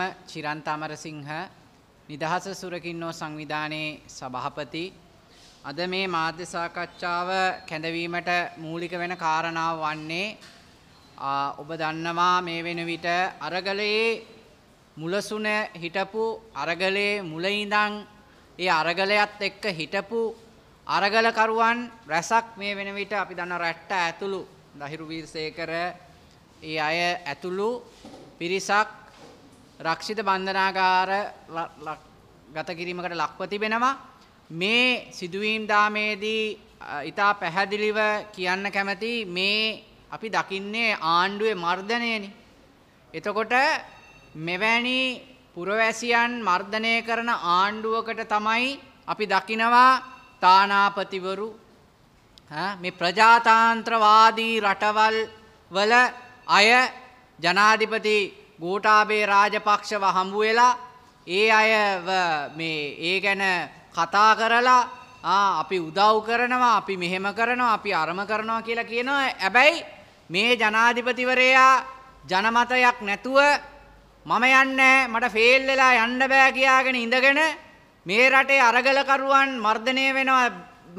මම චිරන් තමරසිංහ නිදහස සුරකින්නෝ සංවිධානයේ සභාපති අද මේ මාධ්‍ය සාකච්ඡාව කැඳවීමට මූලික වෙන කාරණාව වන්නේ ඔබ දන්නවා මේ වෙන විට අරගලයේ මුලසුන හිටපු අරගලයේ මුල ඉඳන් ඒ අරගලයත් එක්ක හිටපු අරගලකරුවන් රැසක් මේ වෙන විට අපි දන්න රැට්ට ඇතුළු දහිරු වීරසේකර ඒ අය ඇතුළු පිරිසක් රක්ෂිත බන්ධනාගාර ගත කිරීමකට ලක්ව තිබෙනවා. මේ සිදුවීම් දාමේදී ඉතා පැහැදිලිව කියන්න කැමති මේ අපි දකින්නේ ආණ්ඩුවේ මර්ධනයනි. එතකොට මෙවැනි පුරවැසියන් මර්ධනය කරන ආණ්ඩුවකට තමයි අපි දකිනවා තානාපතිවරු මේ ප්‍රජාතාන්ත්‍රවාදී රටවල් වල අය ජනාධිපති ගෝටාබේ රාජපක්ෂව හම්බු වෙලා ඒ අය මේ ඒ ගැන කතා කරලා අපි උදව් කරනවා අපි මෙහෙම කරනවා අපි අරම කරනවා කියලා කියනවා ඇබැයි මේ ජනාධිපතිවරයා ජනමතයක් නැතුව මම යන්නේ මට ෆේල් වෙලා යන්න බෑ කියාගෙන ඉඳගෙන මේ රටේ අරගලකරුවන් මර්ධනය වෙනවා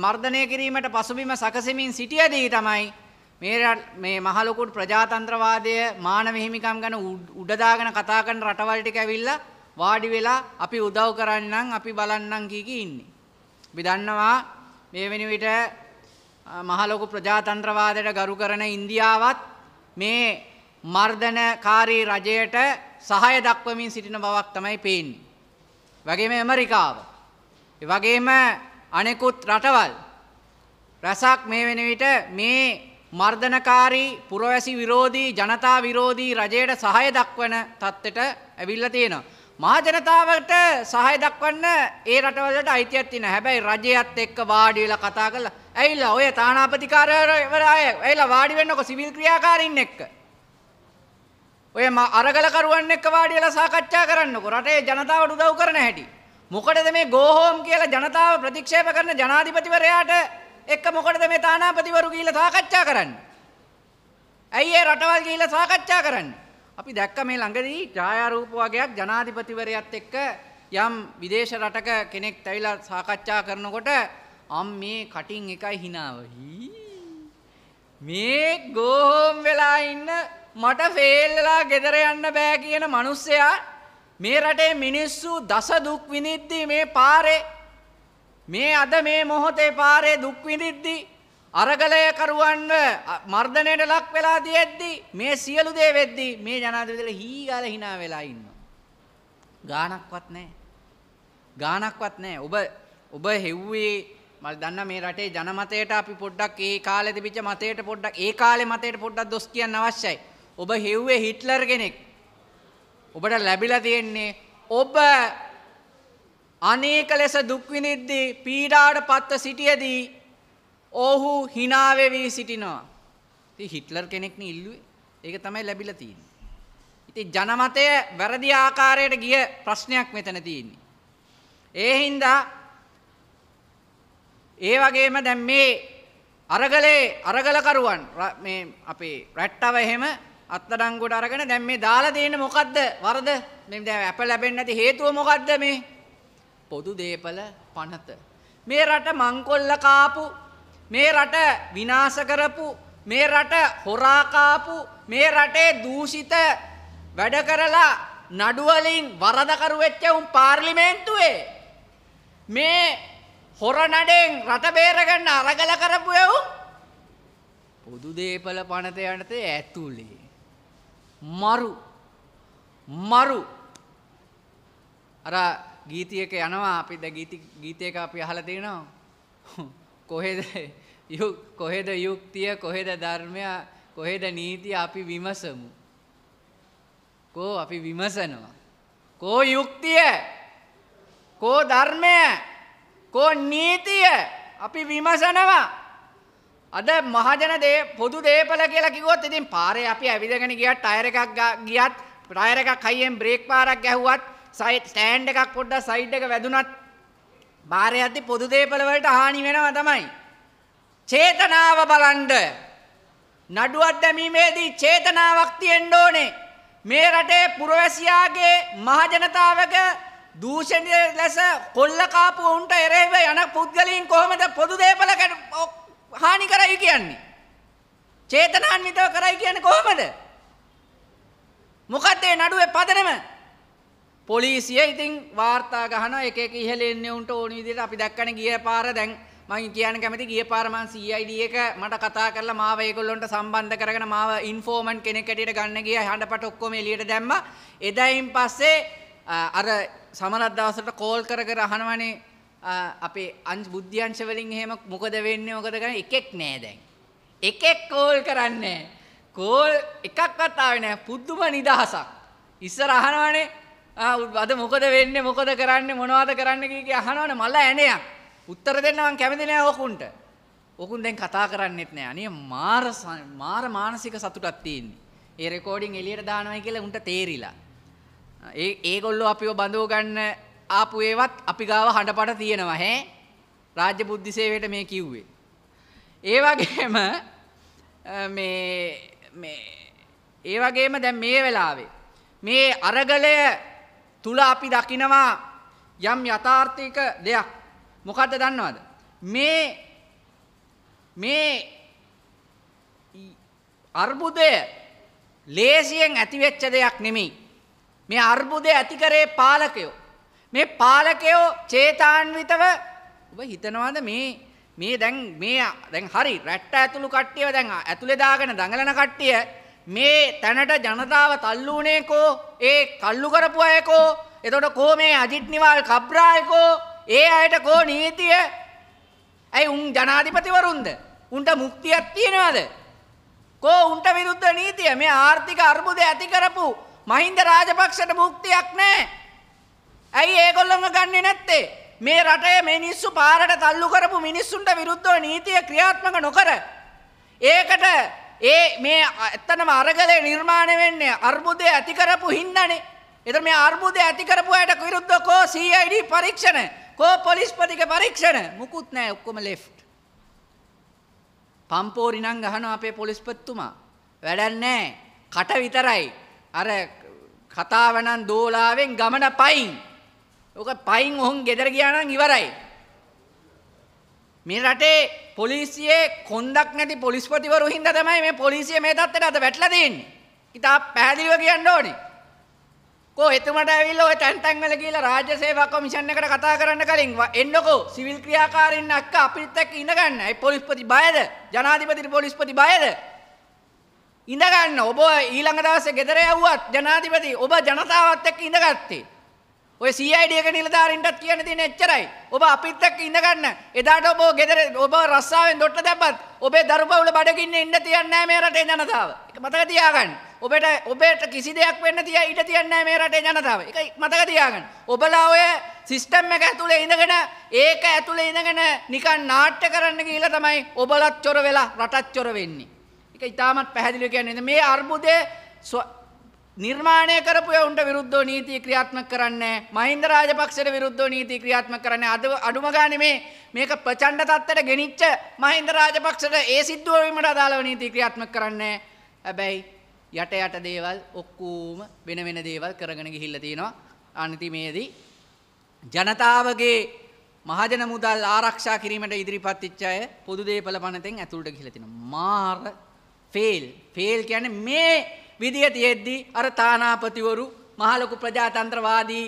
මර්ධනය කිරීමට පසුබිම සකසමින් සිටියදී තමයි මේ මේ මහලොකුට ප්‍රජාතන්ත්‍රවාදය මානව හිමිකම් ගැන උඩදාගෙන කතා කරන රටවල් ටික ඇවිල්ලා වාඩි වෙලා අපි උදව් කරන්නම් අපි බලන්නම් කී කී ඉන්නේ. අපි දන්නවා මේ වෙනි විට මහලොකු ප්‍රජාතන්ත්‍රවාදයට ගරු කරන ඉන්දියාවත් මේ මර්ධනකාරී රජයට සහය දක්වමින් සිටින බවක් තමයි පේන්නේ. වගේම ඇමරිකාව. වගේම අනෙකුත් රටවල් රසක් මේ වෙන විට මේ මර්ධනකාරී පුරවැසි විරෝධී ජනතා විරෝධී රජයට සහය දක්වන තත්ත්වයට ඇවිල්ලා තියෙනවා. මහජනතාවට සහය දක්වන්න ඒ රටවලට අයිතියක් තියෙනවා. හැබැයි රජයත් එක්ක වාඩි වෙලා කතා කරලා ඇවිල්ලා ඔය තානාපතිකාරවරයා ඇවිල්ලා වාඩි වෙන්නකො සිවිල් ක්‍රියාකාරීන් එක්ක. ඔය අරගලකරුවන් එක්ක වාඩි වෙලා සාකච්ඡා කරන්නකො රටේ ජනතාවට උදව් කරන හැටි. මොකටද මේ ගෝහෝම් කියලා ජනතාව ප්‍රතික්ෂේප කරන ජනාධිපතිවරයාට එක්ක මොකටද මේ තානාපතිවරු ගිහිල්ලා සාකච්ඡා කරන්නේ? ඇයි ඒ රටවල් ගිහිල්ලා සාකච්ඡා කරන්නේ? අපි දැක්ක මේ ළඟදී ඡායාරූප වගේක් ජනාධිපතිවරයාත් එක්ක යම් විදේශ රටක කෙනෙක් ඇවිල්ලා සාකච්ඡා කරනකොට අම් මේ කටින් එකයි hinaව. මේ ගෝහම් වෙලා ඉන්න මට ෆේල් වෙලා ගෙදර යන්න බෑ කියන මිනිස්සයා මේ රටේ මිනිස්සු දස දුක් විඳිද්දී මේ පාරේ මේ අද මේ මොහොතේ පාරේ දුක් විඳිද්දි අරගලය කරුවන්ව මර්ධනයට ලක් වෙලා තියෙද්දි මේ සියලු දේ වෙද්දි මේ ජනාධිපතිල හීගාල hina වෙලා ඉන්නවා. ගාණක්වත් නැහැ. ගාණක්වත් නැහැ. ඔබ ඔබ හෙව්වේ මල් දන්න මේ රටේ ජනමතයට අපි පොඩ්ඩක් ඒ කාලේ තිබිච්ච මතයට පොඩ්ඩක් ඒ කාලේ මතයට පොඩ්ඩක් දොස් කියන්න අවශ්‍යයි. ඔබ හෙව්වේ හිට්ලර් කෙනෙක්. ඔබට ලැබිලා තියෙන්නේ ඔබ අනේක ලෙස දුක් විඳිද්දී පීඩාවට පත්ව සිටියේදී ඔහු hina වෙවි සිටිනවා. ඉතින් හිට්ලර් කෙනෙක් නේ ඉල්ලුවේ. ඒක තමයි ලැබිලා තියෙන්නේ. ඉතින් ජනමතය වැරදි ආකාරයට ගිය ප්‍රශ්නයක් මෙතන තියෙන්නේ. ඒ හින්දා ඒ වගේම දැන් මේ අරගලේ අරගලකරුවන් මේ අපේ රැට්ටව එහෙම අත්අඩංගුවට අරගෙන දැන් මේ දාලා දෙන්නේ මොකද්ද වරද? මේ දැන් අප ලැබෙන්නේ නැති හේතුව මොකද්ද මේ? පොදු දේපල පනත. මේ රට මංකොල්ල කාපු මේ රට විනාශ කරපු මේ රට හොරා කාපු මේ රටේ දූෂිත වැඩ කරලා නඩු වලින් වරදකරු වෙච්ච උන් පාර්ලිමේන්තුවේ මේ හොර නඩෙන් රට බේරගන්න අරගල කරපු එවුන් පොදු දේපල පනත යනතේ ඇතුලේ මරු මරු අර ගීතියක යනවා අපි ද ගීතයක අපි අහල තියෙනවා කොහෙද කොහෙද යුක්තිය කොහෙද ධර්මය කොහෙද නීතිය අපි විමසමු. කෝ අපි විමසනවා. කෝ යුක්තිය කෝ ධර්මය කෝ නීතිය අපි විමසනවා. අද මහජන දේ පොදු දේපල කියලා කිව්වොත් ඉතින් පාරේ අපි ඇවිදගෙන ගියත් ටයර් එකක් ගියත් ටයර් එකක් හයියෙන් බ්‍රේක් පාරක් ගැහුවත් සයිඩ් ස්ටෑන්ඩ් එකක් පොඩ්ඩක් සයිඩ් එක වැදුනත් බාර යද්දි පොදු දේපළ වලට හානි වෙනවා තමයි. චේතනාව බලන්න. නඩුවක් දැමීමේදී චේතනාවක් තියෙන්න ඕනේ. මේ රටේ පුරවැසියාගේ මහජනතාවගේ දූෂණය ලෙස කොල්ල කාපු උන්ට එරෙහිව යන පුද්ගලයන් කොහොමද පොදු දේපළ හානි කරයි කියන්නේ? චේතනාන්විතව කරයි කියන්නේ කොහොමද? මොකද්ද මේ නඩුවේ පදනම? පොලිසිය ඉතින් වාර්තා ගහන එක එක ඉහළ එන්නේ උන්ට ඕන විදිහට අපි දැක්කනේ ගිය පාර දැන් මම කියන්න කැමති ගිය පාර මම CID එක මට කතා කරලා මාව ඒගොල්ලොන්ට සම්බන්ධ කරගෙන මාව ඉන්ෆෝමන්ට් කෙනෙක් හැටියට ගන්න ගියා හඬපට ඔක්කොම එළියට දැම්මා එදායින් පස්සේ අර සමනත් දවසට කෝල් කර කර අහනවනේ අපේ අංශ බුද්ධ්‍යංශ වලින් එහෙම මොකද වෙන්නේ මොකද කරන්නේ එකෙක් නෑ දැන් එකෙක් කෝල් කරන්නේ කෝල් එකක්වත් ආවේ නෑ පුදුම නිදහසක් ඉස්සර අහනවනේ අද මොකද වෙන්නේ මොකද කරන්නේ මොනවද කරන්න කිය කිය අහනවනේ මල ඇණයක්. උත්තර දෙන්න මං කැමති නෑ ඔකුන්ට. ඔකුන් දැන් කතා කරන්නෙත් නෑ. අනේ මාර මාර මානසික සතුටක් තියෙන්නේ. ඒ රෙකෝඩින් එළියට දානවා කියලා උන්ට තේරිලා. ඒ ඒගොල්ලෝ අපිව බඳව ගන්න ආපු ඒවත් අපි ගාව හඬපට තියෙනවා ඈ. රාජ්‍ය බුද්ධි සේවයට මේ කිව්වේ. ඒ වගේම මේ මේ ඒ වගේම දැන් මේ වෙලාවේ මේ අරගලය තුල අපි දකිනවා යම් යථාර්ථයක දෙයක්. මොකද්ද දන්නවද? මේ මේ අර්බුදය ලේසියෙන් ඇතිවෙච්ච දෙයක් නෙමෙයි. මේ අර්බුදය ඇති කරේ පාලකයෝ. මේ පාලකයෝ චේතාන්විතව ඔබ හිතනවාද මේ මේ දැන් මේ දැන් හරි රැට්ට ඇතුළු කට්ටියව දැන් ඇතුලේ දාගෙන දඟලන කට්ටිය මේ තැනට ජනතාව තල්ලු වුණේකෝ ඒ තල්ලු කරපු අයකෝ එතකොට කෝ මේ අජිත් නිවාල් කබ්‍රායකෝ ඒ අයට කෝ නීතිය ඇයි උන් ජනාධිපතිවරුන්ද උන්ට මුක්තියක් තියෙනවද කෝ උන්ට විරුද්ධ නීතිය මේ ආර්ථික අර්බුදය ඇති කරපු මහින්ද රාජපක්ෂට මුක්තියක් නැහැ ඇයි ඒගොල්ලොම ගන්නෙ නැත්තේ මේ රටේ මිනිස්සු පාරට තල්ලු කරපු මිනිස්සුන්ට විරුද්ධව නීතිය ක්‍රියාත්මක නොකර ඒකට ඒ මේ ඇත්තනම අරගලේ නිර්මාණය වෙන්නේ අර්බුදය ඇති කරපු හින්දානේ. එතන මේ අර්බුදය ඇති කරපු අයට විරුද්ධව කෝ CID පරීක්ෂණ, කෝ පොලිස්පතික පරීක්ෂණ මුකුත් නැහැ ඔක්කොම left. පම්පෝරි නම් ගහනවා අපේ පොලිස්පතිතුමා. වැඩක් නැහැ. කට විතරයි. අර කතාව නම් දෝලාවෙන් ගමන පයින්. ඔක පයින් ඔහුන් ගෙදර ගියා නම් ඉවරයි. මේ රටේ පොලිසියේ කොන්දක් නැති පොලිස්පතිවරු හින්දා තමයි මේ පොලිසිය මේ තත්ත්වයට අද වැටලා තියෙන්නේ. ඉතා පැහැදිලිව කියන්න ඕනේ. කෝ එතුමට ඇවිල්ලා ওই තැන් තැන් වල ගිහිල්ලා රාජ්‍ය සේවා කොමිෂන් එකට කතා කරන්න කලින් එන්නකෝ සිවිල් ක්‍රියාකාරීන් අක්ක අපිත් එක්ක ඉඳ ගන්න. ඒ පොලිස්පති බයද? ජනාධිපති පොලිස්පති බයද? ඉඳ ගන්න. ඔබ ඊළඟ දවසේ ගෙදර යවුවත් ජනාධිපති ඔබ ජනතාවත් එක්ක ඉඳගත්තේ. ඔය සයිඩියක නිලධාරින්ටත් කියන තියෙන එච්චරයි ඔබ අපිත්තක් ඉඳගන්න එදාට ඔබ ගෙදර ඔබ රස්සාාවෙන් දොට්ට දැබත් ඔබේ දරුපවුල බඩගින්න ඉන්න තියන්න මේ රටේ ජනතාව එක මතක තියාගන්න ඔබට ඔබට කිසි දෙයක් වෙන්න තිය ඉට තියන්න මේ රටේ ජනතාව එක මතක තියාගන්න ඔබලා ඔය සිිස්ටම් එක ඇතුළේ ඉඳගෙන ඒක ඇතුළේ ඉඳගෙන නිකන් නාට්‍ය කරන්න කියලා තමයි ඔබලත් චොර වෙලා රටත් චොර වෙන්නේ එක ඉතාමත් පැහැදිලි කියන්නේ මේ අර්බුදය නිර්මාණය කරපු එවුන්ට විරුද්ධව නීති ක්‍රියාත්මක කරන්නේ මහින්ද රාජපක්ෂට විරුද්ධව නීති ක්‍රියාත්මක කරන්නේ අද අඩුම ගානේ මේ මේක ප්‍රචණ්ඩ තත්ත්වයට ගෙනිච්ච මහින්ද රාජපක්ෂට ඒ සිද්ධුව වීමට අදාළව නීති ක්‍රියාත්මක කරන්නේ හැබැයි යට යට දේවල් ඔක්කෝම වෙන වෙන දේවල් කරගෙන ගිහිල්ලා තිනවා අන්තිමේදී ජනතාවගේ මහජන මුදල් ආරක්ෂා කිරීමට ඉදිරිපත් වෙච්ච අය පොදු දේපල පනතෙන් ඇතුළට ගිහිල්ලා තිනවා මාර ෆේල් ෆේල් කියන්නේ මේ විදිය තියෙද්දි අර තානාපතිවරු මහලොකු ප්‍රජාතන්ත්‍රවාදී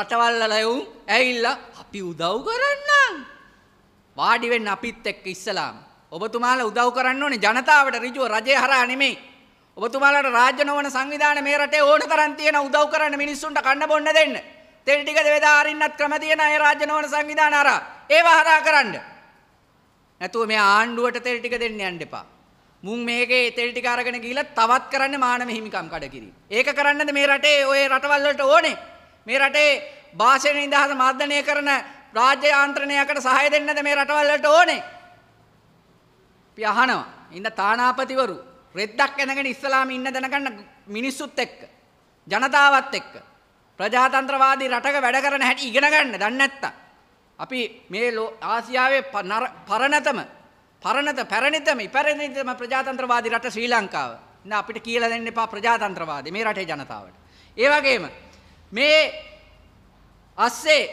රටවල් ලැබුම් ඇවිල්ලා අපි උදව් කරන්නම්. වාඩි වෙන්න අපිත් එක්ක ඉස්සලාම. ඔබතුමාලා උදව් කරන්න ඕනේ ජනතාවට ඍජුව රජය හරහා නෙමෙයි. ඔබතුමාලට රාජ්‍ය නොවන සංවිධාන මේ රටේ ඕන තරම් තියෙන උදව් කරන්න මිනිස්සුන්ට කන්න බොන්න දෙන්න. තෙල් ටිකද වේදා අරින්නත් ක්‍රම තියෙන අය රාජ්‍ය නොවන සංවිධාන හරහා ඒවා හරහා කරන්න. නැතුව මේ ආණ්ඩුවට තෙල් ටික දෙන්න යන්න එපා. මුන් මේකේ තෙල් ටික අරගෙන ගිහිල්ලා තවත් කරන්නේ මානව හිමිකම් කඩකිරීම. ඒක කරන්නද මේ රටේ ওই රටවල් වලට ඕනේ? මේ රටේ භාෂණ නිදහස මර්ධනය කරන රාජ්‍ය යාන්ත්‍රණයකට සහාය දෙන්නද මේ රටවල් වලට ඕනේ? අපි අහනවා. ඉන්න තානාපතිවරු රෙද්දක් එනගෙන ඉස්සලාම ඉන්න දැනගන්න මිනිස්සුත් එක්ක ජනතාවත් එක්ක ප්‍රජාතන්ත්‍රවාදී රටක වැඩ කරන හැටි ඉගෙන ගන්න. දන්නේ නැත්තම් අපි මේ ආසියාවේ පරණතම පරණත පැරණිතම ඉපැරණිතම ප්‍රජාතන්ත්‍රවාදී රට ශ්‍රී ලංකාව. ඉතින් අපිට කියලා දෙන්න එපා ප්‍රජාතන්ත්‍රවාදී මේ රටේ ජනතාවට. ඒ වගේම මේ අස්සේ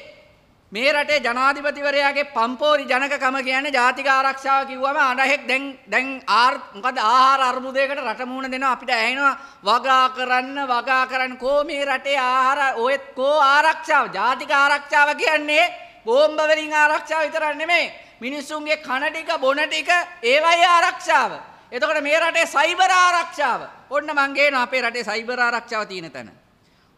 මේ රටේ ජනාධිපතිවරයාගේ පම්පෝරි ජනකකම කියන්නේ ජාතික ආරක්ෂාව කිව්වම අඬහෙක් දැන් දැන් ආර් මොකද ආහාර අර්බුදයකට රට මුහුණ දෙනවා අපිට ඇහෙනවා වගා කරන්න වගා කරන්න කෝ මේ රටේ ආහාර ඔයත් කෝ ආරක්ෂාව ජාතික ආරක්ෂාව කියන්නේ බෝම්බ වලින් ආරක්ෂාව විතරක් නෙමෙයි මිනිස්සුන්ගේ කන ටික බොන ටික ඒවයි ආරක්ෂාව. එතකොට මේ රටේ සයිබර් ආරක්ෂාව. ඔන්න මං ගේන අපේ රටේ සයිබර් ආරක්ෂාව තියෙන තැන.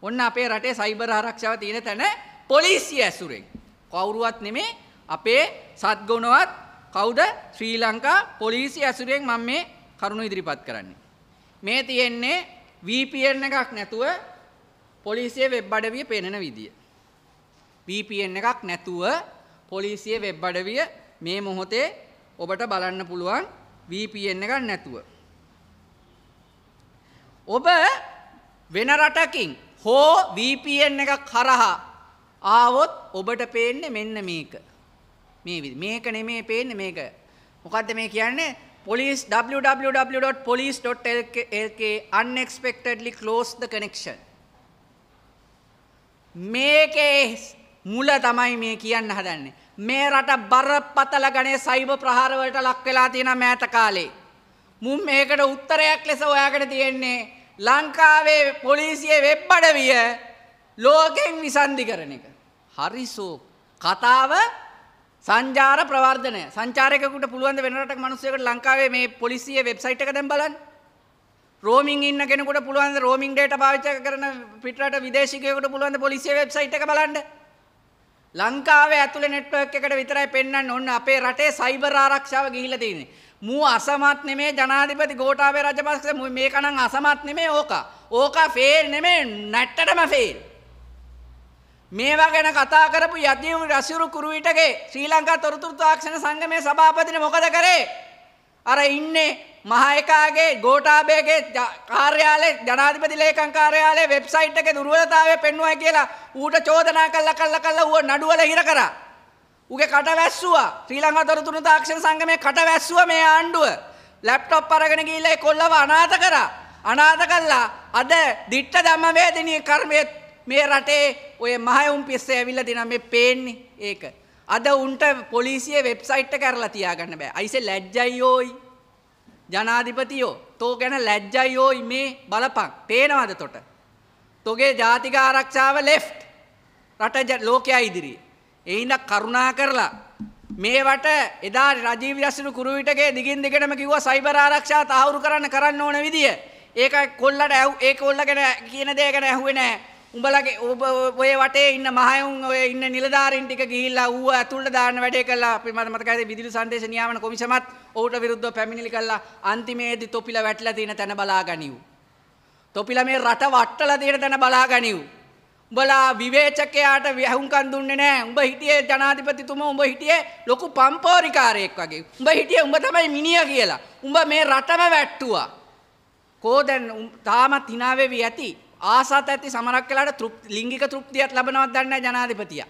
ඔන්න අපේ රටේ සයිබර් ආරක්ෂාව තියෙන තැන පොලිසිය ඇසුරෙන්. කවුරුවත් නෙමේ අපේ සත්ගුණවත් කවුද ශ්‍රී ලංකා පොලිසිය ඇසුරෙන් මම මේ කරුණ ඉදිරිපත් කරන්නේ. මේ තියෙන්නේ VPN එකක් නැතුව පොලිසිය වෙබ් අඩවිය පෙන්වන විදිය. VPN එකක් නැතුව පොලිසිය වෙබ් අඩවිය මේ මොහොතේ ඔබට බලන්න පුළුවන් VPN එකක් නැතුව. ඔබ වෙන රටකින් හෝ VPN එකක් කරහා ආවොත් ඔබට පේන්නේ මෙන්න මේක. මේ විදිහ. මේක නෙමේ පේන්නේ මේක. මොකද්ද මේ කියන්නේ? Police www.police.lk unexpectedly closed the connection. මේකේ මුල තමයි මේ කියන්න හදන්නේ. මේ රට බරපතල ගණේ සයිබ ප්‍රහාරවලට ලක් වෙලා තියෙන මෑත කාලේ. මුන් මේකට උත්තරයක් ලෙස ඔයාගෙන තියෙන්නේ ලංකාවේ පොලිසිය වෙබ් අඩවිය ලෝකෙන් විසන්ධිකරන එක. හරිසෝ කතාව සංජාර ප්‍රවර්ධනය සංචාරයකට පුළුවන් වෙනරට මනුස්සයකට ලංකාවේ මේ පොලිසිය වෙබ්සයිට් එක දැන් බලන්න. රෝමින් ඉන්න කෙනෙකුට පුළුවන් රෝමින් ඩේටා පාවිච්චි කරන පිටරට විදේශිකයෙකුට පුළුවන් පොලිසිය වෙබ්සයිට් එක බලන්න. ලංකාවේ ඇතුළේ නෙට්වර්ක් එකට විතරයි පෙන්වන්න ඕන අපේ රටේ සයිබර් ආරක්ෂාව ගිහිල්ලා තියෙන්නේ. මූ අසමත් නෙමේ ජනාධිපති ගෝඨාභය රාජපක්ෂ මේක නම් අසමත් නෙමේ ඕකා. ඕකා ෆේල් නෙමේ නැට්ටටම ෆේල්. මේවා ගැන කතා කරපු යදියු රසිරු කුරුවිටගේ ශ්‍රී ලංකා තොරතුරු තාක්ෂණ සංගමේ සභාපතිනේ මොකද කරේ? අර ඉන්නේ මහයකාගේ ගෝටාබේගේ කාර්යාලේ ජනාධිපති ලේකම් කාර්යාලයේ වෙබ්සයිට් එකේ දුර්වලතාවය පෙන්වුවයි කියලා ඌට චෝදනා කළා කළා කළා ඌව නඩුවල හිර කරා. ඌගේ කට වැස්සුවා. ශ්‍රී ලංකා දොරතුරු තාක්ෂණ සංගමේ කට වැස්සුවා මේ ආණ්ඩුව. ලැප්ටොප් අරගෙන ගිහිල්ලා ඒ කොල්ලව අනාථ කරා. අනාථ කළා. අද දිට්ඨ ධම්ම වේදිනී කර්මයේ මේ රටේ ඔය මහයුම් පිස්සේ ඇවිල්ලා දිනා මේ පේන්නේ ඒක. අද උන්ට පොලිසිය වෙබ්සයිට් කරලා තියාගන්න බෑ. අයිසේ ලැජ්ජයි යෝයි. ජනාධිපතියෝ තෝ ගැන ලැජ්ජයි යෝයි මේ බලපං. පේනවද තොට? තොගේ ජාතික ආරක්ෂාව ලෙෆ්ට්. රට ලෝකයා ඉදිරියේ. එයින්ද කරුණා කරලා මේවට එදා රජීව රසිරු කුරුවිටගේ දිගින් දිගටම කිව්වා සයිබර් ආරක්ෂා තහවුරු කරන්න කරන්න ඕන විදිය. ඒක කොල්ලට ඇහුව ඒ කොල්ල ගැන කියන දේ ගැන ඇහුවේ නැහැ. උඹලගේ ඔබ ඔය වටේ ඉන්න මහයුන් ඔය ඉන්න නිලධාරීන් ටික ගිහිල්ලා ඌව ඇතුළට දාන්න වැඩේ කළා. අපි මට මතකයි විදුලි සංදේශ නියාමන කොමිසමත් ඔහුට විරුද්ධව පැමිණිලි කළා. අන්තිමේදී තොපිලා වැටලා තියෙන තැන බලා ගනිව්. තොපිලා මේ රට වට්ටලා තියෙන තැන බලා ගනිව්. උඹලා විවේචකයාට වැහුම්කන් දුන්නේ නැහැ. උඹ හිටියේ ජනාධිපතිතුමා උඹ හිටියේ ලොකු පම්පෝරිකාරයෙක් වගේ. උඹ හිටියේ උඹ තමයි මිනිහා කියලා. උඹ මේ රටම වැට්ටුවා. කෝ දැන් තාමත් hinaවෙවි ඇති. ආසත් ඇති සමහරක් වෙලාට ලිංගික තෘප්තියක් ලබනවත් දන්නේ නැහැ ජනාධිපතියා.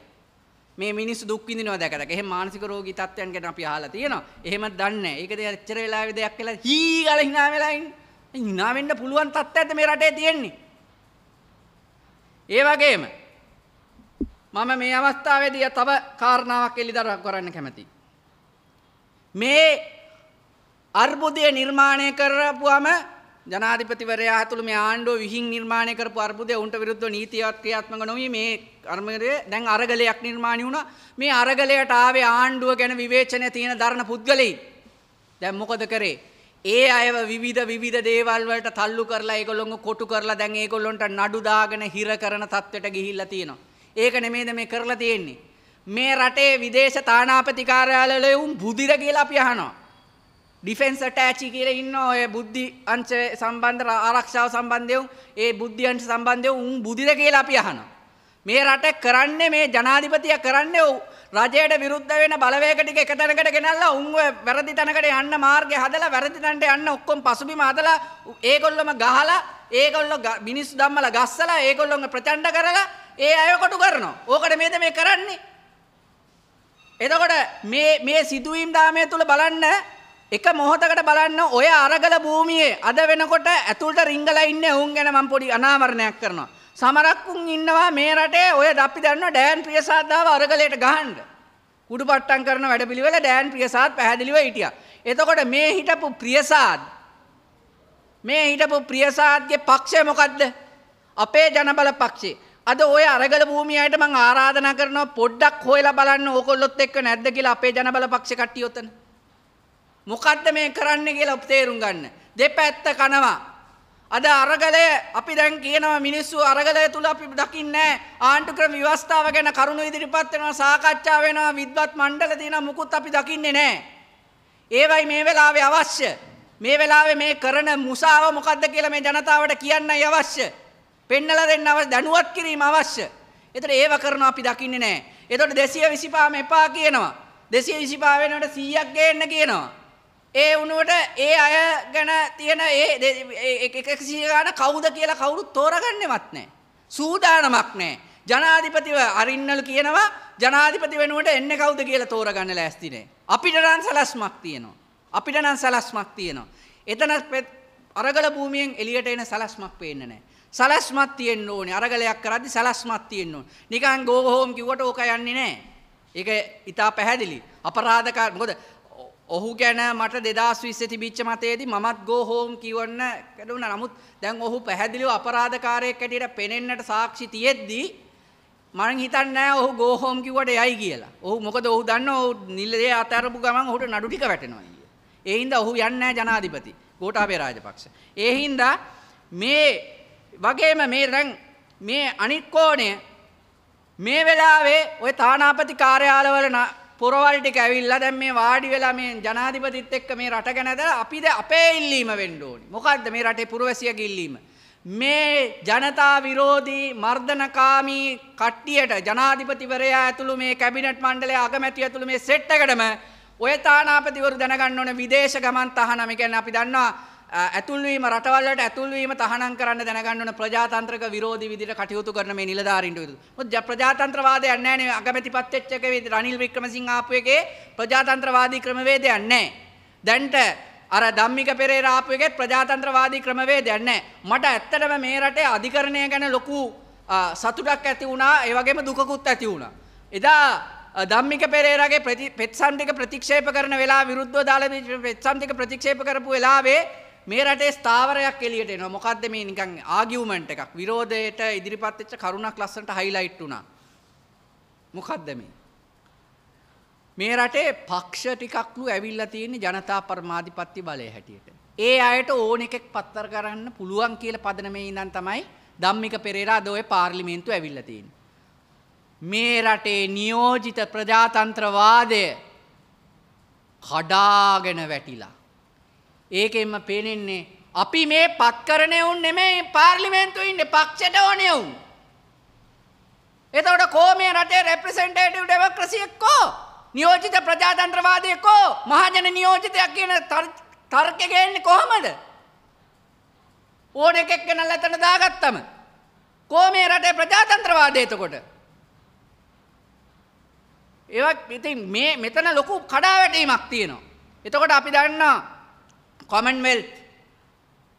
මේ මිනිස්සු දුක් විඳිනවා දැක දැක. එහෙම මානසික රෝගී තත්ත්වයන් ගැන අපි අහලා තියෙනවා. එහෙම දන්නේ නැහැ. ඒක දෙයක් ඇච්චර වෙලාවේ දෙයක් කියලා හී ගාල hina වෙලා ඉන්නේ. hina වෙන්න පුළුවන් තත්ත්වයක්ද මේ රටේ තියෙන්නේ? ඒ වගේම මම මේ අවස්ථාවේදී තව කාරණාවක් එලිදර කරන්න කැමතියි. මේ අර්බුදය නිර්මාණය කරපුවම ජනාධිපතිවරයා ඇතුළු මේ ආණ්ඩුව විහිං නිර්මාණය කරපු අර්බුදය උන්ට විරුද්ධව නීතිවත් ක්‍රියාත්මක නොවී මේ කර්මකරය දැන් අරගලයක් නිර්මාණය වුණා. මේ අරගලයට ආවේ ආණ්ඩුව ගැන විවේචනය තියෙන දරණ පුද්ගලයින්. දැන් මොකද කරේ? ඒ අයව විවිධ විවිධ දේවල් වලට තල්ලු කරලා ඒගොල්ලොන්ව කොටු කරලා දැන් ඒගොල්ලොන්ට නඩු දාගෙන හිර කරන තත්ත්වයට ගිහිල්ලා තියෙනවා. ඒක නෙමෙයිද මේ කරලා තියෙන්නේ. මේ රටේ විදේශ තානාපති කාර්යාලවල වුන් බුදිර කියලා අපි අහනවා. ඩිෆෙන්ස් ඇටෑචි කියලා ඉන්න ඔය බුද්ධි අංශ සම්බන්ධ ආරක්ෂාව සම්බන්ධයෙන් ඒ බුද්ධි අංශ සම්බන්ධයෙන් උන් බුදිද කියලා අපි අහනවා. මේ රට කරන්නේ මේ ජනාධිපතියා කරන්නේ රජයට විරුද්ධ වෙන බලවේග ටික එක තැනකට ගෙනල්ලා උන් ඔය වැරදි තැනකට යන්න මාර්ගය හදලා වැරදි තැනට යන්න ඔක්කොම පසුබිම හදලා ඒගොල්ලොම ගහලා ඒගොල්ලෝ මිනිස්සු ධම්මලා ගස්සලා ඒගොල්ලොන්ගේ ප්‍රචණ්ඩ කරලා ඒ අය කොටු කරනවා. ඕකට මේද මේ කරන්නේ. එතකොට මේ මේ සිදුවීම් දාමය තුල බලන්න එක මොහොතකට බලන්න ඔය අරගල භූමියේ අද වෙනකොට ඇතුළට රිංගලා ඉන්න ඔවුන් ගැන මම පොඩි අනාවරණයක් කරනවා. සමරක් උන් ඉන්නවා මේ රටේ ඔය අපි දන්නවා ඩෑන් ප්‍රියසාද්දාව අරගලයට ගහන්න. කුඩුපට්ටම් කරන වැඩපිළිවෙල ඩෑන් ප්‍රියසාද් පැහැදිලිව හිටියා. එතකොට මේ හිටපු ප්‍රියසාද් මේ හිටපු ප්‍රියසාද්ගේ පක්ෂය මොකද්ද? අපේ ජනබල පක්ෂේ. අද ඔය අරගල භූමියයට මං ආරාධනා කරනවා පොඩ්ඩක් හොයලා බලන්න ඕකොල්ලොත් එක්ක නැද්ද කියලා අපේ ජනබල පක්ෂේ කට්ටිය උතන. මොකක්ද මේ කරන්න කියලා තේරුම් ගන්න. දෙපැත්ත කනවා. අද අරගලය අපි දැන් කියනවා මිනිස්සු අරගලය තුල අපි දකින්නේ ආණ්ඩු ක්‍රම ව්‍යවස්ථාව ගැන කරුණු ඉදිරිපත් වෙනවා සාකච්ඡා වෙනවා විද්වත් මණ්ඩල දිනා මුකුත් අපි දකින්නේ නැහැ. ඒවයි මේ වෙලාවේ අවශ්‍ය. මේ වෙලාවේ මේ කරන මුසාව මොකද්ද කියලා මේ ජනතාවට කියන්නයි අවශ්‍ය. පෙන්නලා දෙන්න අවශ්‍ය දැනුවත් කිරීම අවශ්‍ය. එතකොට ඒව කරනවා අපි දකින්නේ නැහැ. එතකොට 225 එපා කියනවා. 225 වෙනකොට 100ක් ගේන්න කියනවා. ඒ වුණුවට ඒ අය ගැන තියෙන ඒ එකසිීගාන කවුද කියලා කවුරුත් තෝරගන්නෙමත් නෑ. සූදානමක් නෑ. ජනාධිපතිව අරින්නල් කියනවා ජනාධිපති වෙනුවට එන්න කවුද කියලා තෝරගන්න ලැස්තිනේ. අපිට රන් සලස්මක් තියෙනවා. අපිට නම් සලස්මක් තියෙනවා. එතන අරගල භූමියෙන් එලියට එන සලස්මක් පේන්නේ නැහැ. සලස්මක් තියෙන්න ඕනේ. අරගලයක් කරද්දි සලස්මක් තියෙන්න ඕනේ. නිකන් ගෝ හෝම් කිව්වට ඕක යන්නේ නැහැ. ඒක ඊටා පැහැදිලි. අපරාධකාර මොකද ඔහු ගැන මට දෙදස් විස්ස තිබිච්ච මතේදී මමත් ගෝ හෝම් කිවන්න කැඩුන නමුත් දැන් ඔහු පැහැදිලිව අපරාධකාරයෙක් ඇටියට පෙනෙන්නට සාක්ෂි තියෙද්දී මං හිතන්නේ ඔහු ගෝ හෝම් කිව්වට යයි කියලා. ඔහු මොකද ඔහු දන්න ඔහු නිල්ලේ අතරපු ගමන් ඔහුට නඩු ටික වැටෙනවා ඊයේ. ඒ හින්දා ඔහු යන්නේ නැහැ ජනාධිපති ගෝඨාභය රාජපක්ෂ. ඒ හින්දා මේ වගේම මේ දැන් මේ අනිත් කෝණය මේ වෙලාවේ ওই තානාපති කාර්යාලවල පොරවල් ටික ඇවිල්ලා දැන් මේ වාඩි වෙලා මේ ජනාධිපතිත් එක්ක මේ රට ගැනද අපිද අපේ ඉල්ලීම වෙන්න ඕනි. මොකද්ද මේ රටේ පුරවැසියගේ ඉල්ලීම? මේ ජනතා විරෝධී මර්ධනකාමී කට්ටියට ජනාධිපතිවරයා ඇතුළු මේ කැබිනට් මණ්ඩලය අගමැති ඇතුළු මේ සෙට් එකටම ඔය තානාපතිවරු දැනගන්න ඕන විදේශ ගමන් තහනම කියන්නේ අපි දන්නවා ඇතුල්වීම රටවල්ලට ඇතුල්වීම තහනම් කරන්න දැනගන්න ප්‍රජාතන්ත්‍රක විරෝධී විදිහට කටයුතු කරන මේ නිලධාරීන්ට විරුද්ධ. මොකද ප්‍රජාතන්ත්‍රවාදයක් නැහැ නේ අගමැතිපත් වෙච්ච එක විදිහට රනිල් වික්‍රමසිංහ ආපු එකේ ප්‍රජාතන්ත්‍රවාදී ක්‍රමවේදයක් නැහැ. දැන්ට අර ධම්මික පෙරේරා ආපු එකේ ප්‍රජාතන්ත්‍රවාදී ක්‍රමවේදයක් නැහැ. මට ඇත්තටම මේ රටේ අධිකරණය ගැන ලොකු සතුටක් ඇති වුණා. ඒ වගේම දුකකුත් ඇති වුණා. එදා ධම්මික පෙරේරාගේ ප්‍රතිපෙත්සම් ටික ප්‍රතික්ෂේප කරන වෙලාව විරුද්ධව දාලා පෙත්සම් ටික ප්‍රතික්ෂේප කරපු වෙලාවේ මේ රටේ ස්ථාවරයක් එළියට එනවා. මොකද්ද මේ නිකන් ආගියුමන්ට් එකක්. විරෝධයට ඉදිරිපත් වෙච්ච කරුණක් ලස්සනට හයිලයිට් වුණා. මොකද්ද මේ? මේ රටේ පක්ෂ ටිකක්ලු ඇවිල්ලා තියෙන්නේ ජනතා පරමාධිපත්‍ය බලය හැටියට. ඒ අයට ඕන එකෙක් පත්තර කරන්න පුළුවන් කියලා පදනමේ ඉඳන් තමයි ධම්මික පෙරේරා අද ඔය පාර්ලිමේන්තුව ඇවිල්ලා තියෙන්නේ. මේ රටේ නියෝජිත ප්‍රජාතන්ත්‍රවාදය කඩාගෙන වැටිලා ඒකෙන්ම පේනෙන්නේ අපි මේ පත්කරණය උන් නෙමෙයි පාර්ලිමේන්තු ඉන්න පක්ෂට ඕනේ උන්. එතකොට කෝ මේ රටේ රෙප්‍රසෙන්ටේටිව් ඩෙමොක්‍රසි එක්කෝ නියෝජිත ප්‍රජාතන්ත්‍රවාදය එක්කෝ මහජන නියෝජිතයක් කියන තර්කෙ ගේන්නේ කොහමද? ඕන එකෙක් ගෙනල්ලා එතන දාගත්තම කෝ මේ රටේ ප්‍රජාතන්ත්‍රවාදය එතකොට? ඒවත් ඉතින් මේ මෙතන ලොකු කඩාවැටීමක් තියෙනවා. එතකොට අපි දන්නවා කොමන්වෙල්ත්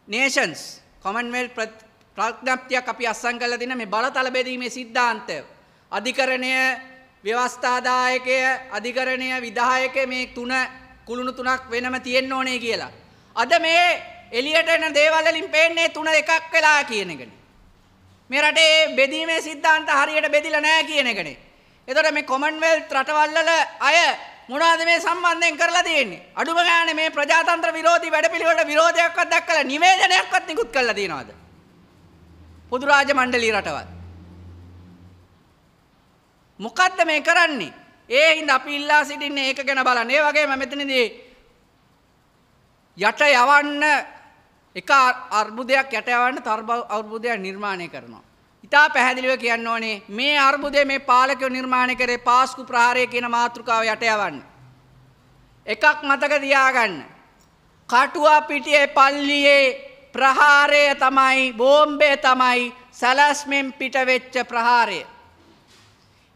නේෂන්ස් කොමන්වෙල් ප්‍රඥප්තියක් අපි අස්සං කල තින මේ බලතල බෙදීමේ සිද්ධාන්තය. අධිකරණය ව්‍යවස්ථාදායකය අධිකරණය විදායක මේ තුන කුළුණු තුනක් වෙනම තියෙන්න ඕනේ කියලා. අද මේ එලියට එන දේවල්ලින් පේන්නේ තුන එකක් වෙලා කියන එකනේ. මේ රටේ බෙදීමේ සිද්ධාන්ත හරියට බෙදිලා නැහැ කියන එකනේ. එතකොට මේ කොමන්වෙල්ත් රටවල්වල අය මොනවද මේ සම්බන්ධයෙන් කරලා තියෙන්නේ? අඩුම ගානේ මේ ප්‍රජාතන්ත්‍ර විරෝධී වැඩපිළිවෙලට විරෝධයක්වත් දක්වලා නිවේදනයක්වත් නිකුත් කරලා තියනවද? පොදු රාජ්‍ය මණ්ඩලී රටවල්. මොකද්ද මේ කරන්නේ? ඒ හින්දා අපි ඉල්ලා සිටින්නේ ඒක ගැන බලන්න. ඒ වගේම මෙතනදී යට යවන්න එක අර්බුදයක් යට යවන්න තර්බ අර්බුදයක් නිර්මාණය කරනවා. ඉතා පැහැදිලිව කියන්න ඕනේ මේ අර්බුදය මේ පාලකව නිර්මාණය කරේ පාස්කු ප්‍රහාරය කියන මාතෘකාව යටයවන්න. එකක් මතක තියාගන්න. කටුවා පිටියේ පල්ලියේ ප්‍රහාරය තමයි බෝම්බය තමයි සැලැස්මෙන් පිටවෙච්ච ප්‍රහාරය.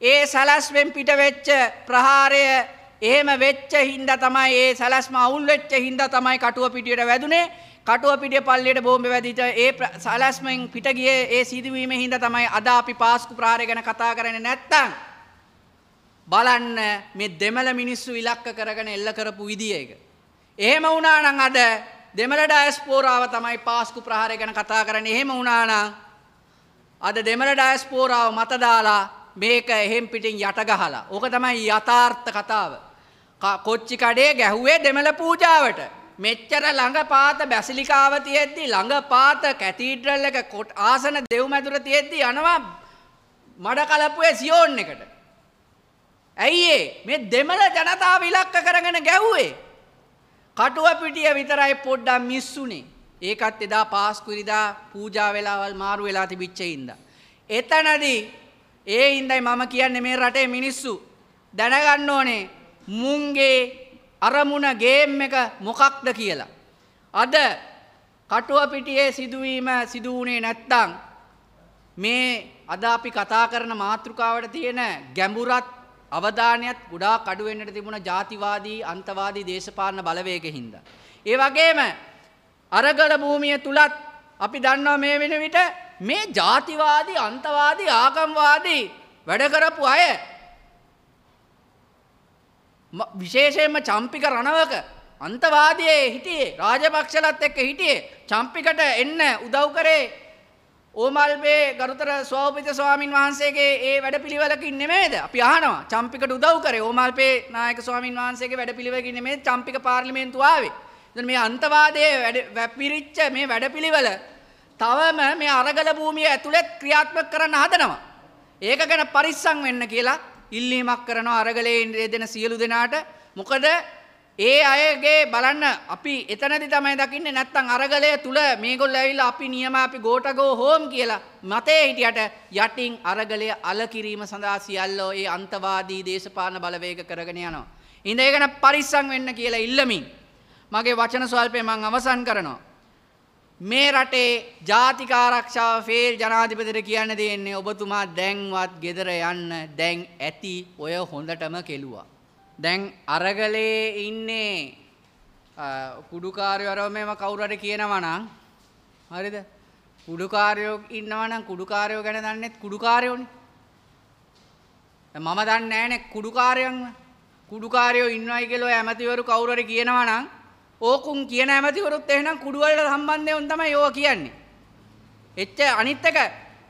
ඒ සැලැස්මෙන් පිටවෙච්ච ප්‍රහාරය එහෙම වෙච්ච හින්දා තමයි ඒ සැලැස්ම අවුල් වෙච්ච හින්දා තමයි කටුව පිටියට වැදුනේ කටුව පිටිය පල්ලියට බෝම්බ වැදිච්ච ඒ සලස්මෙන් පිට ගියේ ඒ සිදුවීමේ හින්දා තමයි අද අපි පාස්කු ප්‍රහාරය ගැන කතා කරන්නේ නැත්තම් බලන්න මේ දෙමළ මිනිස්සු ඉලක්ක කරගෙන එල්ල කරපු විදිය එක. එහෙම වුණා නම් අද දෙමළ ඩයස්පෝරාව තමයි පාස්කු ප්‍රහාරය ගැන කතා කරන්නේ. එහෙම වුණා නම් අද දෙමළ ඩයස්පෝරාව මත දාලා මේක එහෙම් පිටින් යට ගහලා. ඕක තමයි යථාර්ථ කතාව. කොච්චි කඩේ ගැහුවේ දෙමළ පූජාවට. මෙච්චර ළඟපාත බැසිලිකාව තියෙද්දි ළඟපාත කැතීඩ්‍රල් එක කොට ආසන දෙව් මැදුර තියෙද්දි යනවා මඩ කලපුවේ සියෝන් එකට. ඇයි ඒ මේ දෙමළ ජනතාව ඉලක්ක කරගෙන ගැව්වේ. කටුව පිටිය විතරයි පොඩ්ඩක් මිස්සුනේ. ඒකත් එදා පාස්කුරිදා පූජා වෙලාවල් මාරු වෙලා තිබිච්ච ඉඳ. එතනදී ඒ ඉඳයි මම කියන්නේ මේ රටේ මිනිස්සු දැනගන්න ඕනේ මුන්ගේ අරමුණ ගේම් එක මොකක්ද කියලා. අද කටුවපිටියේ සිදුවීම සිදුවුණේ නැත්තං. මේ අද අපි කතා කරන මාතෘකාවට තියෙන ගැඹුරත් අවධානයත් ගොඩා කඩුවෙන්ට තිබුණ ජාතිවාදී අන්තවාදී දේශපාලන බලවේග හින්ද. ඒ වගේම අරගල භූමිය තුලත් අපි දන්නවා මේ වෙන විට මේ ජාතිවාදී අන්තවාදී ආගම්වාදී වැඩ කරපු අය විශේෂයෙන්ම චම්පික රණවක අන්තවාදයේ හිටියේ රාජපක්ෂලත් එක්ක හිටියේ චම්පිකට එන්න උදව් කරේ ඕමල්බේ ගරුතර ස්වෝපිත ස්වාමින් වහන්සේගේ ඒ වැඩපිළිවෙලකින් නෙමේද අපි අහනවා චම්පිකට උදව් කරේ ඕමල්පේ නායක ස්වාමින් වහන්සේගේ වැඩපිළිවෙලකින් නෙමේ චම්පික පාර්ලිමේන්තුව ආවේ එතන මේ අන්තවාදයේ වැපිරිච්ච මේ වැඩපිළිවෙල තවම මේ අරගල භූමිය ඇතුළත් ක්‍රියාත්මක කරන්න හදනවා ඒක ගැන පරිස්සම් වෙන්න කියලා ඉල්ලීමක් කරනවා අරගලයෙන් රේදෙන සියලු දෙනාට මොකද ඒ අයගේ බලන්න අපි එතනදි තමයි දකින්නේ නැත්තම් අරගලය තුල මේගොල්ලෝ ඇවිල්ලා අපි නියම අපි ගෝටගෝ හෝම් කියලා මතේ හිටියට යටින් අරගලය අල කිරීම සඳහා සියල්ලෝ ඒ අන්තවාදී දේශපාලන බලවේග කරගෙන යනවා. ඉඳගෙන පරිස්සම් වෙන්න කියලා ඉල්ලමින් මගේ වචන ස්වල්පේ මම අවසන් කරනවා. මේ රටේ ජාතික ආරක්ෂාව ෆේල් ජනාධිපතිට කියන්න දෙන්නේ ඔබතුමා දැන්වත් ගෙදර යන්න දැන් ඇති ඔය හොඳටම කෙලුවා. දැන් අරගලේ ඉන්නේ කුඩුකාරයෝ මේම කවුරුහට කියනවා නම් හරිද? කුඩුකාරයෝ ඉන්නවා නම් කුඩුකාරයෝ ගැන දන්නේත් කුඩුකාරයෝනේ. මම දන්නේ නැහනේ කුඩුකාරයන්ව. කුඩුකාරයෝ ඉන්නවයි කියලා ඇමතිවරු කවුරුහරි කියනවා නම් ඕකුන් කියන ඇමතිවරුත් එහෙනම් කුඩු වලට සම්බන්ධය වුන් තමයි ඕවා කියන්නේ. එච්ච අනිත් එක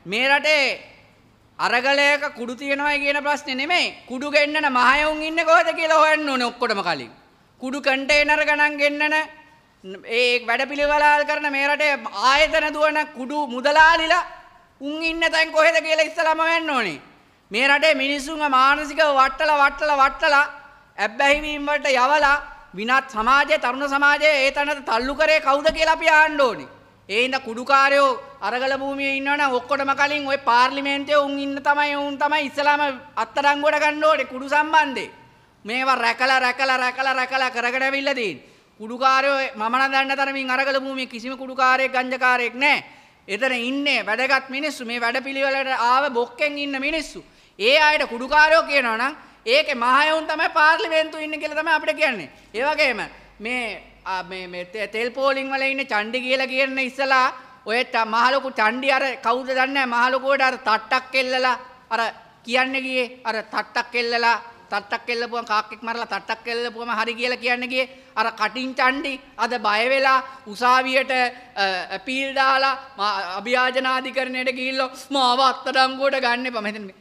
මේ රටේ අරගලයක කුඩු තියනවා කියන ප්‍රශ්නේ නෙමෙයි. කුඩු ගෙන්නන මහයවුන් ඉන්නේ කොහෙද කියලා හොයන්න ඕනේ ඔක්කොටම කලින්. කුඩු කන්ටේනර් ගණන් ගෙන්නන ඒ වැඩපිළිවෙළල් කරන මේ රටේ ආයතන දුවන කුඩු මුදලාලිලා උන් ඉන්න තැන් කොහෙද කියලා ඉස්සලාම වෙන්න ඕනේ. මේ රටේ මිනිස්සුන්ගේ මානසිකව වට්ටලා වට්ටලා වට්ටලා ඇබ්බැහිවීම් වලට යවලා විනත් සමාජයේ තරුණ සමාජයේ ඒ තැනට තල්ලු කරේ කවුද කියලා අපි අහන්න ඕනේ. ඒ ඉඳ කුඩුකාරයෝ අරගල භූමියේ ඉන්නවනම් ඔක්කොටම කලින් ওই පාර්ලිමේන්තුවේ උන් ඉන්න තමයි උන් තමයි ඉස්සලාම අත්අඩංගුවට ගන්න ඕනේ කුඩු සම්බන්ධේ. මේවා රැකලා රැකලා රැකලා රැකලා කරගෙන ඇවිල්ලා තියෙන්නේ. කුඩුකාරයෝ මම නම් දන්න තරමින් අරගල භූමියේ කිසිම කුඩුකාරයෙක් ගංජකාරයෙක් නැහැ. එතන ඉන්නේ වැඩගත් මිනිස්සු මේ වැඩපිළිවෙලට ආව බොක්කෙන් ඉන්න මිනිස්සු. ඒ අයට කුඩුකාරයෝ කියනවා නම් ඒකේ මහයවුන් තමයි පාර්ලිමේන්තු ඉන්න කියලා තමයි අපිට කියන්නේ. ඒ වගේම මේ මේ තෙල් පෝලිං වල ඉන්න චණ්ඩි කියලා කියන ඉස්සලා ඔය මහලොකු චණ්ඩි අර කවුද දන්නේ මහලොකුවට අර තට්ටක් කෙල්ලලා අර කියන්නේ ගියේ අර තට්ටක් කෙල්ලලා තට්ටක් කෙල්ලපුවම කාක්කෙක් මරලා තට්ටක් කෙල්ලපුවම හරි කියලා කියන්නේ ගියේ අර කටින් චණ්ඩි අද බය වෙලා උසාවියට අපීල් දාලා අභියාජන අධිකරණයට ගිහිල්ලා මාව අත්අඩංගුවට ගන්න එපා මම හිතන්නේ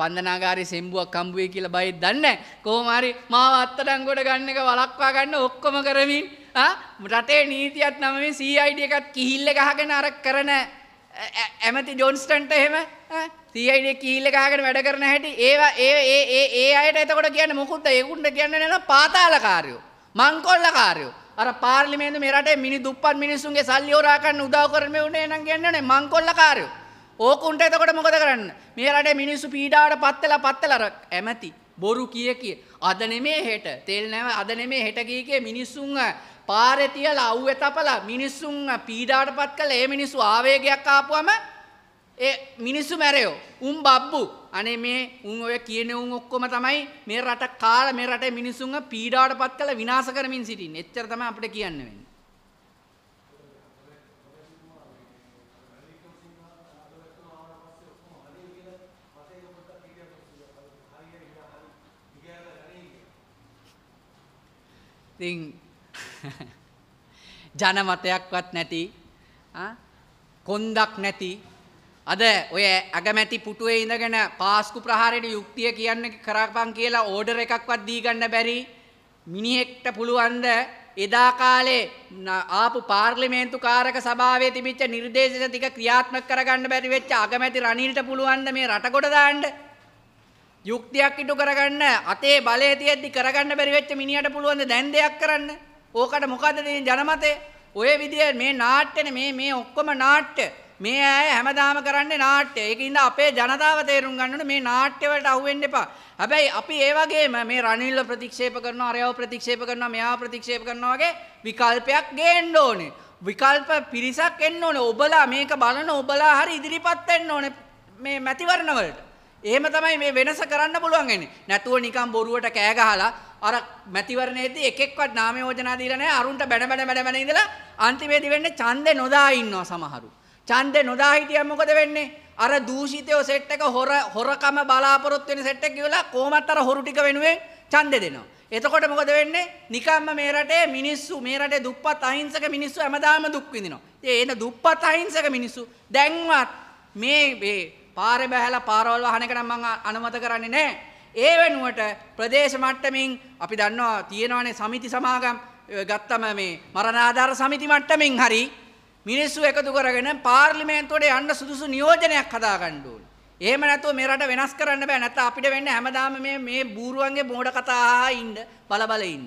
බන්ධනාගාරි සෙම්බුවක් කම්බුවේ කියලා බයි දන්නේ කොහොමරි මාව අත්තඩංගොඩ ගන්න එක වලක්වා ගන්න ඔක්කොම කරමින් රටේ නීතියත් නම මේ සීයිඩ එකත් කිහිල්ල ගහගෙන අර කරන ඇමති ජොන්ස්ටන්ට එහෙම සීයිඩ කිහිල්ල ගහගෙන වැඩ කරන හැටි ඒවා ඒ ඒ ඒ අයට එතකොට කියන්න මොකුත් ඒකුන්ට කියන්න නලා පාතාලකාරයෝ මංකොල්ලකාරයෝ අර පාර්ලිමේන්තු මේ රටේ මිනි දුප්පත් මිනිස්සුන්ගේ සල්ලි හොරා ගන්න උදව් කරන්නේ උනේ නම් කියන්නේ මංකොල්ලකාරයෝ ඕකුන්ට එතකොට මොකද කරන්න මේ රටේ මිනිස්සු පීඩාවට පත්වෙලා පත්වෙලා ඇමති බොරු කිය කිය අද නෙමේ හෙට තෙල් නැව අද නෙමේ හෙට කීකේ මිනිස්සුන් පාරේ තියලා අවුවේ තපලා මිනිස්සුන් පීඩාවට පත් කළා ඒ මිනිස්සු ආවේගයක් ආපුවම ඒ මිනිස්සු මැරයෝ උන් බබ්බු අනේ මේ උන් ඔය කියන උන් ඔක්කොම තමයි මේ රට කාලා මේ රටේ මිනිස්සුන්ව පීඩාවට පත් කළ විනාශ කරමින් සිටින්නේ. එච්චර තමයි අපිට කියන්න වෙන්නේ. ඉතින් ජනමතයක්වත් නැති කොන්දක් නැති අද ඔය අගමැති පුටුවේ ඉඳගෙන පාස්කු ප්‍රහාරයට යුක්තිය කියන්න කරපන් කියලා ඕඩර් එකක්වත් දී ගන්න බැරි මිනිහෙක්ට පුළුවන්ද එදා කාලේ ආපු පාර්ලිමේන්තු කාරක සභාවේ තිබිච්ච නිර්දේශ ටික ක්‍රියාත්මක කරගන්න බැරි වෙච්ච අගමැති රනිල්ට පුළුවන් මේ රට ගොඩ දාන්න යුක්තියක් ඉටු කරගන්න අතේ බලය තියෙද්දි කරගන්න බැරි වෙච්ච මිනිහට පුළුවන් දැන් දෙයක් කරන්න. ඕකට මොකද දෙන ජනමතේ? ඔය විදිය මේ නාට්‍යනේ මේ මේ ඔක්කොම නාට්‍ය. මේ අය හැමදාම කරන්නේ නාට්‍ය. ඒකින්ද අපේ ජනතාව තේරුම් ගන්න ඕනේ මේ නාට්‍ය වලට අහු වෙන්න එපා. හැබැයි අපි ඒ වගේම මේ රනිල්ව ප්‍රතික්ෂේප කරනවා, අරයව ප්‍රතික්ෂේප කරනවා, මෙයාව ප්‍රතික්ෂේප කරනවා වගේ විකල්පයක් ගේන්න ඕනේ. විකල්ප පිරිසක් එන්න ඕනේ. ඔබලා මේක බලන ඔබලා හරි ඉදිරිපත් වෙන්න ඕනේ මේ මැතිවරණ වලට. එහෙම තමයි මේ වෙනස කරන්න පුළුවන් වෙන්නේ. නැතුව නිකන් බොරුවට කෑ ගහලා අර මැතිවරණයේදී එකෙක්වත් නාම යෝජනා දීලා නැහැ. අරුන්ට බැන බැන බැන බැන ඉඳලා අන්තිමේදී වෙන්නේ ඡන්දේ නොදා ඉන්නවා සමහරු. ඡන්දේ නොදා හිටියම මොකද වෙන්නේ? අර දූෂිතයෝ සෙට් එක හොර හොරකම බලාපොරොත්තු වෙන සෙට් එක ගිහලා කොහොමත් අර හොරු ටික වෙනුවෙන් ඡන්දේ දෙනවා. එතකොට මොකද වෙන්නේ? නිකම්ම මේ රටේ මිනිස්සු මේ රටේ දුප්පත් අහිංසක මිනිස්සු හැමදාම දුක් විඳිනවා. ඒ එන දුප්පත් අහිංසක මිනිස්සු දැන්වත් මේ පාරේ බහැලා පාරවල් වහන එක නම් මම අනුමත කරන්නේ නැහැ. ඒ වෙනුවට ප්‍රදේශ මට්ටමින් අපි දන්නවා තියෙනවානේ සමිති සමාගම් ගත්තම මේ මරණාධාර සමිති මට්ටමින් හරි මිනිස්සු එකතු කරගෙන පාර්ලිමේන්තුවට යන්න සුදුසු නියෝජනයක් හදාගන්න ඕනේ. එහෙම නැතුව මේ රට වෙනස් කරන්න බෑ. නැත්නම් අපිට වෙන්නේ හැමදාම මේ මේ බූරුවන්ගේ මෝඩ කතා අහා ඉන්න බල බල ඉන්න.